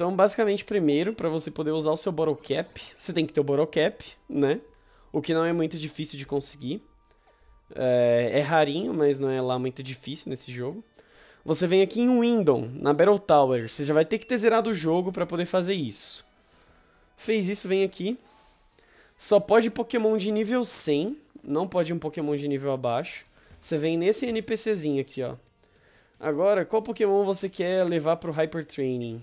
Então, basicamente, primeiro, para você poder usar o seu Bottle Cap, você tem que ter o Bottle Cap, né? O que não é muito difícil de conseguir. É, é rarinho, mas não é lá muito difícil nesse jogo. Você vem aqui em Windom, na Battle Tower. Você já vai ter que ter zerado o jogo para poder fazer isso. Fez isso, vem aqui. Só pode Pokémon de nível 100. Não pode um Pokémon de nível abaixo. Você vem nesse NPCzinho aqui, ó. Agora, qual Pokémon você quer levar pro Hyper Training?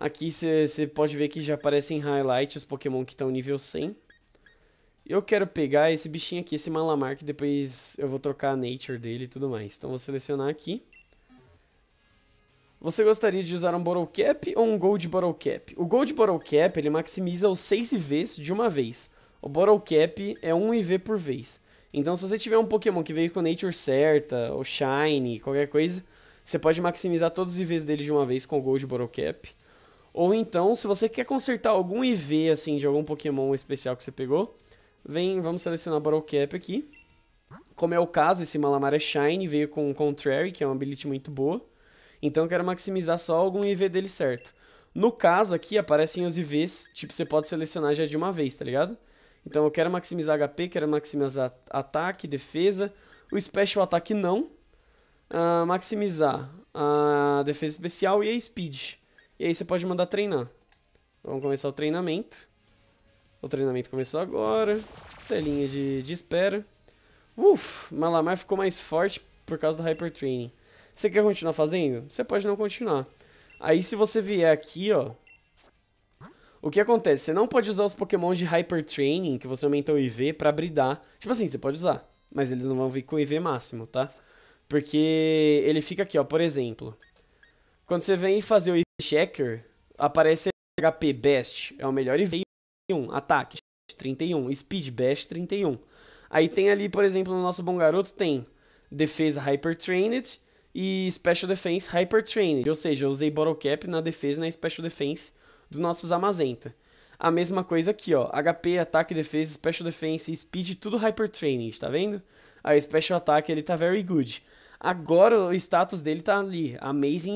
Aqui você pode ver que já aparecem em highlight os Pokémon que estão nível 100. Eu quero pegar esse bichinho aqui, esse Malamar, que depois eu vou trocar a nature dele e tudo mais. Então vou selecionar aqui. Você gostaria de usar um Bottle Cap ou um Gold Bottle Cap? O Gold Bottle Cap, ele maximiza os 6 IVs de uma vez. O Bottle Cap é 1 IV por vez. Então se você tiver um Pokémon que veio com Nature certa, ou Shine, qualquer coisa, você pode maximizar todos os IVs dele de uma vez com o Gold Bottle Cap. Ou então, se você quer consertar algum IV, assim, de algum Pokémon especial que você pegou, vem, vamos selecionar Battle Cap aqui. Como é o caso, esse Malamar é Shine, veio com Contrary, que é uma habilidade muito boa. Então eu quero maximizar só algum IV dele certo. No caso aqui, aparecem os IVs, tipo, você pode selecionar já de uma vez, tá ligado? Então eu quero maximizar HP, quero maximizar ataque, defesa. O Special Attack não. Uh, maximizar a defesa especial e a Speed. E aí você pode mandar treinar. Então, vamos começar o treinamento. O treinamento começou agora. Telinha de, de espera. Uf, Malamar ficou mais forte por causa do Hyper Training. Você quer continuar fazendo? Você pode não continuar. Aí se você vier aqui, ó. O que acontece? Você não pode usar os Pokémon de Hyper Training, que você aumenta o IV, pra bridar. Tipo assim, você pode usar. Mas eles não vão vir com o IV máximo, tá? Porque ele fica aqui, ó. Por exemplo. Quando você vem fazer o IV... Checker, aparece HP Best, é o melhor e vem 31, ataque 31, speed best 31. Aí tem ali, por exemplo, no nosso bom garoto tem defesa hyper trained e special defense hyper trained, ou seja, eu usei bottle cap na defesa e na special defense do nosso Zamazenta. A mesma coisa aqui, ó, HP, ataque, defesa, special defense, speed, tudo hyper trained, tá vendo? Aí special attack ele tá very good. Agora o status dele tá ali, amazing